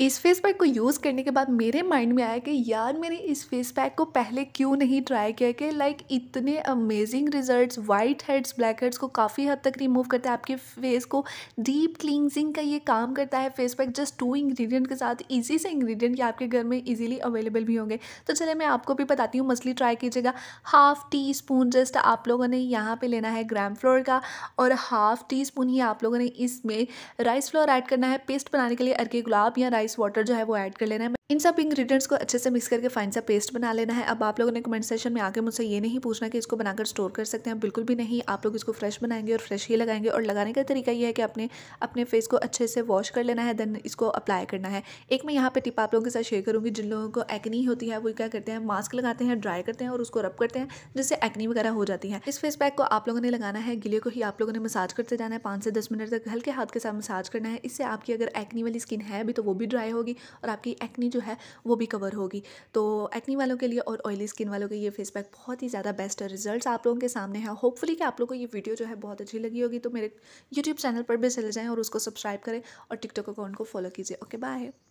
इस face pack को use करने के बाद मेरे माइंड में आया कि यार मैंने इस फेस पैक को पहले क्यों नहीं ट्राई किया कि लाइक इतने amazing results white heads black heads को काफ़ी हद तक रिमूव करता है आपके फेस को डीप क्लिनजिंग का ये काम करता है face pack just two ingredient के साथ इजी से इंग्रेडिएंट ये आपके घर में ईजिली अवेलेबल भी होंगे तो चले मैं आपको भी बताती हूँ मछली ट्राई कीजिएगा हाफ़ टी स्पून जस्ट आप लोगों ने यहाँ पर लेना है ग्राम फ्लोर का और हाफ़ टी स्पून ही आप लोगों ने इसमें राइस फ्लोर ऐड करना है पेस्ट बनाने के लिए अर्के गुलाब या राइस आइस वाटर जो है वो ऐड कर लेना है इन सब इंग्रेडिएंट्स को अच्छे से मिक्स करके फाइन सा पेस्ट बना लेना है अब आप लोगों ने कमेंट सेशन में आके मुझसे ये नहीं पूछना कि इसको बनाकर स्टोर कर सकते हैं बिल्कुल भी नहीं आप लोग इसको फ्रेश बनाएंगे और फ्रेश ही लगाएंगे और लगाने का तरीका ये है कि अपने अपने फेस को अच्छे से वॉश कर लेना है देन इसको अप्लाई करना है एक मैं यहाँ पर टिप आप लोगों के साथ शेयर करूँगी जिन लोगों को एक्नी होती है वो क्या करते हैं मास्क लगाते हैं ड्राई करते हैं और उसको रब करते हैं जिससे एक्नी वगैरह हो जाती है इस फेस पैक को आप लोगों ने लगाना है गिले को ही आप लोगों ने मसाज करते जाना है पाँच से दस मिनट तक हल्के हाथ के साथ मसाज करना है इससे आपकी अगर एक्नी वाली स्किन है भी तो वो भी ड्राई होगी और आपकी एक्नी जो है वो भी कवर होगी तो एक्नी वालों के लिए और ऑयली स्किन वालों के लिए फेस पैक बहुत ही ज़्यादा बेस्ट रिजल्ट आप लोगों के सामने है होपफुली कि आप लोगों को ये वीडियो जो है बहुत अच्छी लगी होगी तो मेरे यूट्यूब चैनल पर भी चले जाएँ और उसको सब्सक्राइब करें और टिकटॉक अकाउंट को फॉलो कीजिए ओके बाय